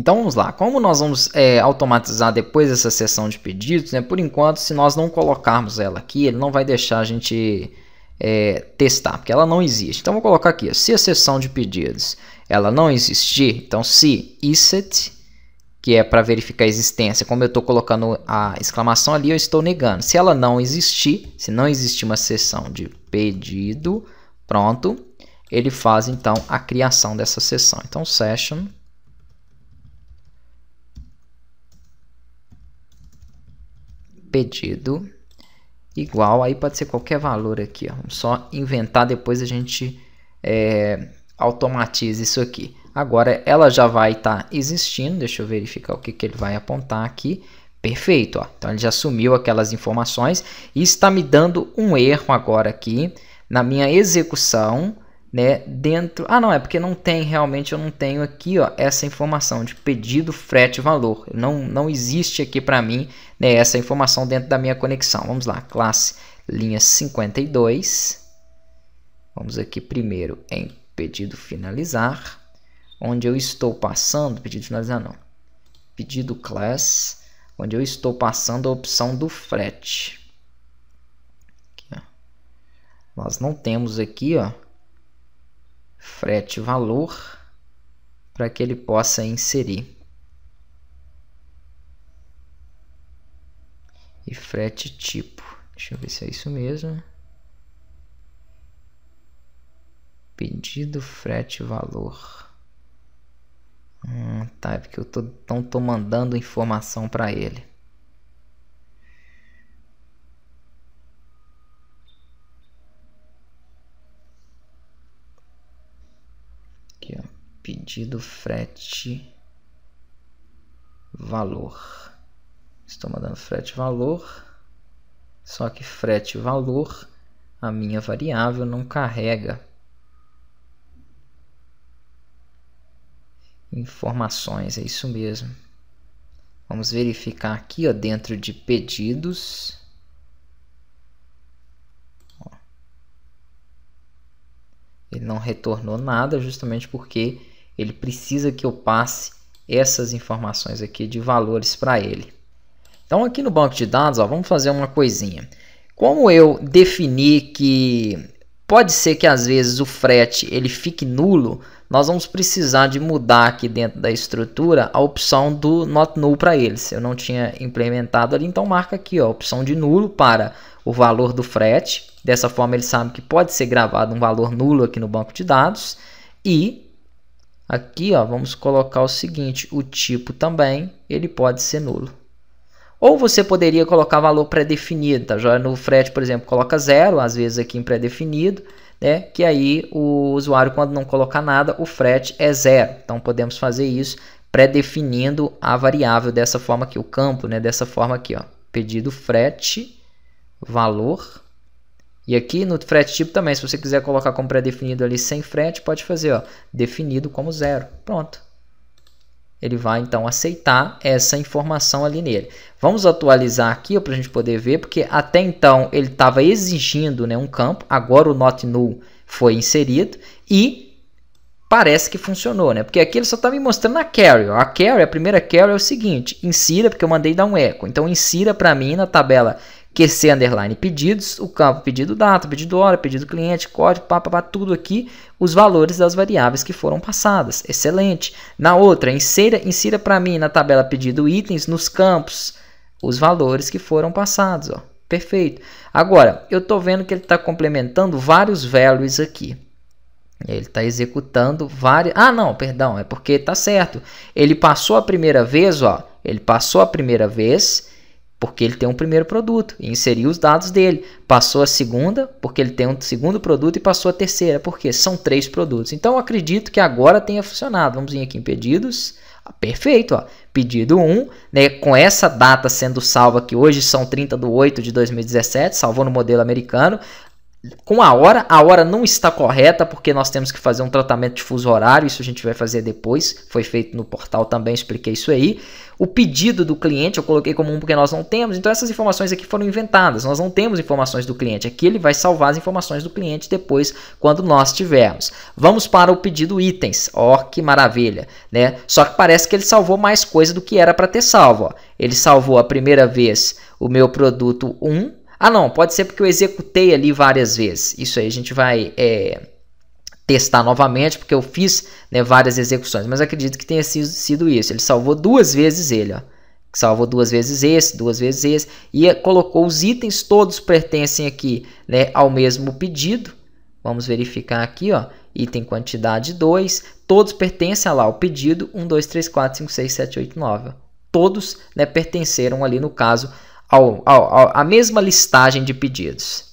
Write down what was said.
Então vamos lá, como nós vamos é, automatizar depois essa sessão de pedidos, né? por enquanto se nós não colocarmos ela aqui, ele não vai deixar a gente é, testar, porque ela não existe. Então vou colocar aqui, ó, se a sessão de pedidos ela não existir, então se iset, que é para verificar a existência, como eu estou colocando a exclamação ali, eu estou negando. Se ela não existir, se não existir uma sessão de pedido, pronto, ele faz então a criação dessa sessão. Então session pedido igual, aí pode ser qualquer valor aqui, ó. vamos só inventar, depois a gente é, automatiza isso aqui. Agora ela já vai estar tá existindo, deixa eu verificar o que, que ele vai apontar aqui. Perfeito, ó. então ele já sumiu aquelas informações e está me dando um erro agora aqui na minha execução né, dentro. Ah, não, é porque não tem realmente, eu não tenho aqui, ó, essa informação de pedido, frete, valor. Não não existe aqui para mim, né, essa informação dentro da minha conexão. Vamos lá, classe linha 52. Vamos aqui primeiro em pedido finalizar, onde eu estou passando, pedido finalizar não. Pedido class, onde eu estou passando a opção do frete. Aqui, Nós não temos aqui, ó, frete valor para que ele possa inserir. E frete tipo. Deixa eu ver se é isso mesmo. Pedido frete valor. Hum, tá, é porque eu tô, então tô mandando informação para ele. Pedido frete valor. Estou mandando frete valor. Só que frete valor, a minha variável não carrega informações, é isso mesmo. Vamos verificar aqui ó, dentro de pedidos. Ele não retornou nada justamente porque ele precisa que eu passe essas informações aqui de valores para ele. Então aqui no banco de dados, ó, vamos fazer uma coisinha. Como eu defini que pode ser que às vezes o frete ele fique nulo, nós vamos precisar de mudar aqui dentro da estrutura a opção do not null para eles. Eu não tinha implementado ali, então marca aqui ó, a opção de nulo para o valor do frete. Dessa forma ele sabe que pode ser gravado um valor nulo aqui no banco de dados e Aqui, ó, vamos colocar o seguinte, o tipo também, ele pode ser nulo. Ou você poderia colocar valor pré-definido, tá? Já no frete, por exemplo, coloca zero, às vezes aqui em pré-definido, né? Que aí o usuário, quando não colocar nada, o frete é zero. Então podemos fazer isso pré-definindo a variável dessa forma aqui, o campo, né? Dessa forma aqui, ó. Pedido frete, valor e aqui no frete tipo também, se você quiser colocar como pré-definido ali sem frete, pode fazer ó, definido como zero. Pronto. Ele vai então aceitar essa informação ali nele. Vamos atualizar aqui para a gente poder ver, porque até então ele estava exigindo né, um campo, agora o not null foi inserido e parece que funcionou, né? Porque aqui ele só está me mostrando a carry. A carry, a primeira carry é o seguinte, insira, porque eu mandei dar um eco. Então insira para mim na tabela QC underline pedidos, o campo pedido data, pedido hora, pedido cliente, código, papapá, tudo aqui, os valores das variáveis que foram passadas. Excelente. Na outra, insira, insira para mim na tabela pedido itens, nos campos, os valores que foram passados. Ó. Perfeito. Agora, eu estou vendo que ele está complementando vários values aqui. Ele está executando várias. Ah, não, perdão, é porque tá certo. Ele passou a primeira vez, ó. Ele passou a primeira vez porque ele tem um primeiro produto e inseriu os dados dele. Passou a segunda, porque ele tem um segundo produto e passou a terceira, porque são três produtos. Então eu acredito que agora tenha funcionado. Vamos vir aqui em pedidos. Ah, perfeito, ó. pedido 1, né, com essa data sendo salva, que hoje são 30 de 8 de 2017, salvou no modelo americano com a hora. A hora não está correta porque nós temos que fazer um tratamento de fuso horário, isso a gente vai fazer depois. Foi feito no portal também, expliquei isso aí. O pedido do cliente eu coloquei como um porque nós não temos, então essas informações aqui foram inventadas. Nós não temos informações do cliente. Aqui ele vai salvar as informações do cliente depois quando nós tivermos. Vamos para o pedido itens. Ó, oh, que maravilha, né? Só que parece que ele salvou mais coisa do que era para ter salvo. Ó. Ele salvou a primeira vez o meu produto 1, ah, não, pode ser porque eu executei ali várias vezes. Isso aí a gente vai é, testar novamente, porque eu fiz né, várias execuções, mas acredito que tenha sido isso. Ele salvou duas vezes ele, ó. Salvou duas vezes esse, duas vezes esse, e colocou os itens, todos pertencem aqui né, ao mesmo pedido. Vamos verificar aqui, ó, item quantidade 2, todos pertencem lá ao pedido 1, 2, 3, 4, 5, 6, 7, 8, 9. Todos né, pertenceram ali no caso ao, ao, ao, a mesma listagem de pedidos.